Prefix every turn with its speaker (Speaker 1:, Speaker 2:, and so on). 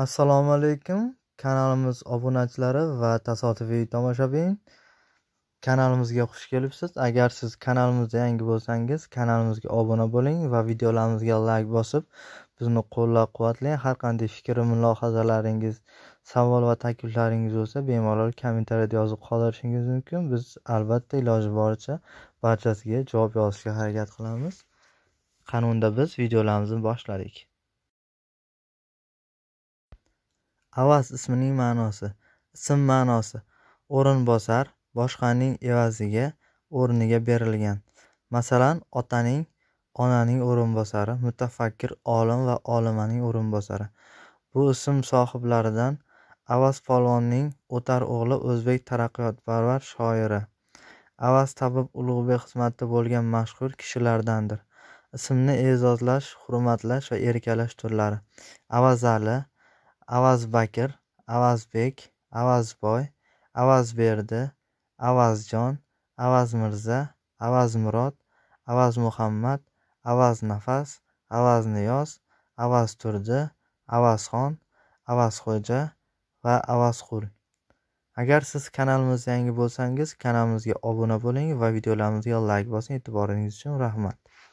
Speaker 1: assalomu alaykum kanalimiz obunachilari va tasodifiy tomoshabin kanalimizga xush kelibsiz agar siz kanalimizda yangi bo'lsangiz kanalimizga obuna bo'ling va videolarimizga layk bosib bizni qo'llab quvvatlang har qanday fikr mulohazalaringiz savol va takliflaringiz bo'lsa bemalol kommentariyada yozib qoldirishingiz mumkin biz albatta iloji boricha barchasiga javob yozishga harakat qilamiz qanunda biz videolarimizni boshladik avaz ismining ma'nosi ism ma'nosi o'rinbosar boshqaning evaziga o'rniga berilgan masalan otaning onaning o'rinbosari mutafakkir olim va olimaning o'rinbosari bu ism sohiblaridan avaz polvonning o'tar o'g'li o'zbek taraqqiyotparvar shoiri avaz tabib ulug'bek xizmatida bo'lgan mashhur kishilardandir ismni e'zozlash hurmatlash va erkalash turlari avazali avazbakr avazbek avazboy avazberdi avazjon avazmirza avazmurod avazmuhammad avaznafas avazniyoz avazturdi avazxon avazxo'ja va avazqul agar siz kanalimizga yangi bo'lsangiz kanalimizga obuna bo'ling va videolarimizga layk bosing e'tiboringiz uchun rahmat